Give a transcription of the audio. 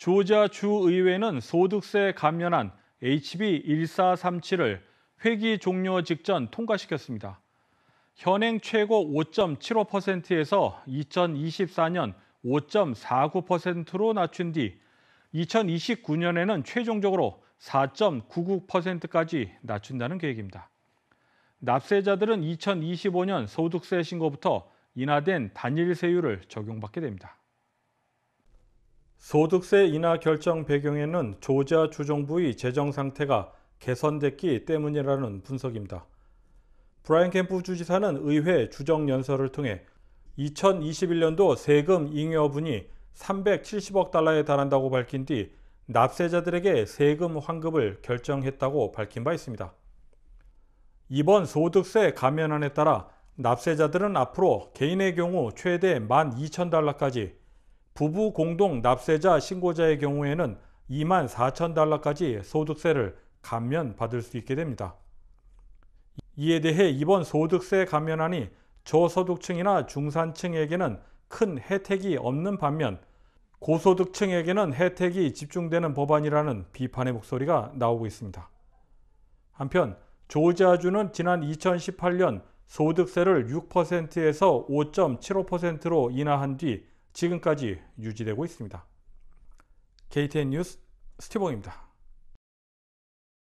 조자 주의회는 소득세 감면한 HB 1437을 회기 종료 직전 통과시켰습니다. 현행 최고 5.75%에서 2024년 5.49%로 낮춘 뒤 2029년에는 최종적으로 4.99%까지 낮춘다는 계획입니다. 납세자들은 2025년 소득세 신고부터 인하된 단일 세율을 적용받게 됩니다. 소득세 인하 결정 배경에는 조지아 주정부의 재정 상태가 개선됐기 때문이라는 분석입니다. 브라이언 캠프 주지사는 의회 주정 연설을 통해 2021년도 세금 잉여분이 370억 달러에 달한다고 밝힌 뒤 납세자들에게 세금 환급을 결정했다고 밝힌 바 있습니다. 이번 소득세 감면안에 따라 납세자들은 앞으로 개인의 경우 최대 12,000달러까지 부부 공동 납세자 신고자의 경우에는 2만 4천 달러까지 소득세를 감면받을 수 있게 됩니다. 이에 대해 이번 소득세 감면안이 저소득층이나 중산층에게는 큰 혜택이 없는 반면 고소득층에게는 혜택이 집중되는 법안이라는 비판의 목소리가 나오고 있습니다. 한편 조지아주는 지난 2018년 소득세를 6%에서 5.75%로 인하한 뒤 지금까지 유지되고 있습니다. KTN 뉴스 스티븐입니다.